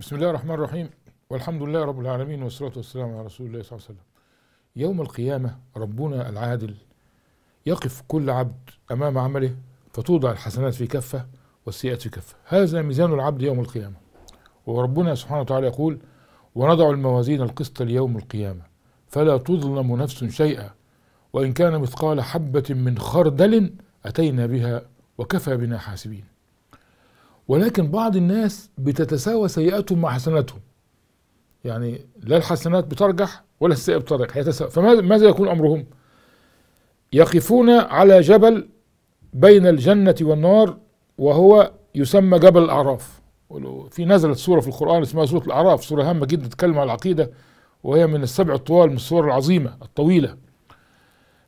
بسم الله الرحمن الرحيم والحمد لله رب العالمين والصلاة والسلام على رسول الله صلى الله عليه وسلم يوم القيامة ربنا العادل يقف كل عبد أمام عمله فتوضع الحسنات في كفة والسيئات في كفة هذا ميزان العبد يوم القيامة وربنا سبحانه وتعالى يقول ونضع الموازين القسط ليوم القيامة فلا تظلم نفس شيئا وإن كان مثقال حبة من خردل أتينا بها وكفى بنا حاسبين ولكن بعض الناس بتتساوى سيئاتهم مع حسناتهم يعني لا الحسنات بترجح ولا السيئة بترجح يتساوى فماذا يكون أمرهم يقفون على جبل بين الجنة والنار وهو يسمى جبل الأعراف في نزلت سورة في القرآن اسمها سورة الأعراف سورة هامة جدا تتكلم عن العقيدة وهي من السبع الطوال من السور العظيمة الطويلة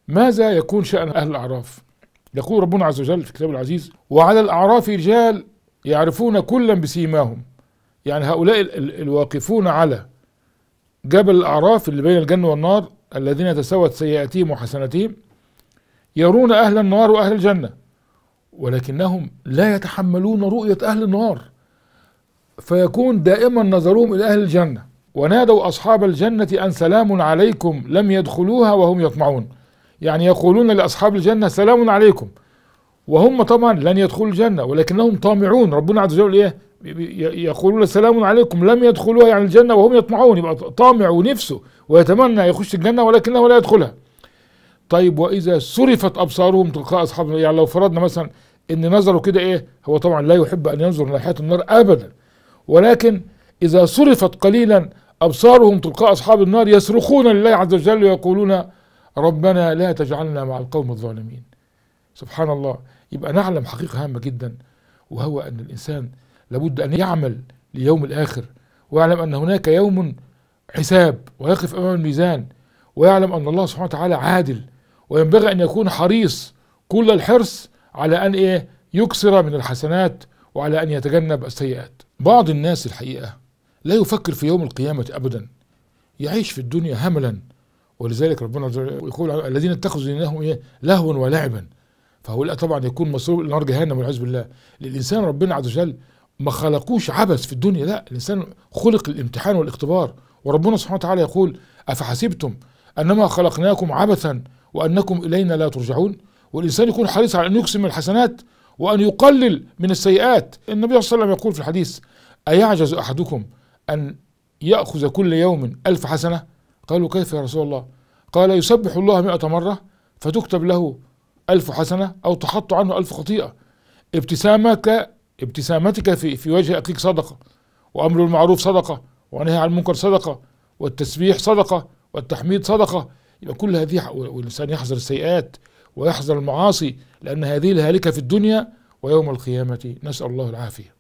ماذا يكون شأن أهل الأعراف يقول ربنا عز وجل في الكتاب العزيز وعلى الأعراف رجال يعرفون كلا بسيماهم يعني هؤلاء الواقفون على جبل الأعراف اللي بين الجنة والنار الذين تسوت سيئاتهم وحسناتهم يرون أهل النار وأهل الجنة ولكنهم لا يتحملون رؤية أهل النار فيكون دائما نظرهم إلى أهل الجنة ونادوا أصحاب الجنة أن سلام عليكم لم يدخلوها وهم يطمعون يعني يقولون لأصحاب الجنة سلام عليكم وهم طبعا لن يدخلوا الجنة ولكنهم طامعون ربنا عز وجل إيه يقولون سلام عليكم لم يدخلوها يعني الجنة وهم يطمعون يبقى طامع ونفسه ويتمنى يخش الجنة ولكنه لا يدخلها طيب وإذا صرفت أبصارهم تلقاء أصحاب يعني لو فرضنا مثلا إن نظره كده إيه هو طبعا لا يحب أن ينظر ناحية النار أبدا ولكن إذا صرفت قليلا أبصارهم تلقاء أصحاب النار يصرخون لله عز وجل ويقولون ربنا لا تجعلنا مع القوم الظالمين سبحان الله يبقى نعلم حقيقة هامة جدا وهو أن الإنسان لابد أن يعمل ليوم الآخر ويعلم أن هناك يوم حساب ويقف أمام الميزان ويعلم أن الله سبحانه وتعالى عادل وينبغي أن يكون حريص كل الحرص على أن إيه يكسر من الحسنات وعلى أن يتجنب السيئات بعض الناس الحقيقة لا يفكر في يوم القيامة أبدا يعيش في الدنيا هملا ولذلك ربنا يقول الذين اتخذوا دينهم إيه لهوا ولعبا فهو لا طبعا يكون مصروف النار جهنم والعياذ بالله الانسان ربنا عز وجل ما خلقوش عبث في الدنيا لا الانسان خلق الامتحان والاختبار وربنا سبحانه وتعالى يقول افحسبتم انما خلقناكم عبثا وانكم الينا لا ترجعون والانسان يكون حريص على ان يقسم الحسنات وان يقلل من السيئات النبي صلى الله عليه وسلم يقول في الحديث ايعجز احدكم ان ياخذ كل يوم الف حسنه قالوا كيف يا رسول الله قال يسبح الله مئة مرة فتكتب له ألف حسنة أو تحط عنه ألف خطيئة ابتسامك ابتسامتك في, في وجه أخيك صدقة وأمر المعروف صدقة ونهي عن المنكر صدقة والتسبيح صدقة والتحميد صدقة يبقى كل هذه والإنسان يحذر السيئات ويحذر المعاصي لأن هذه الهالكة في الدنيا ويوم القيامة نسأل الله العافية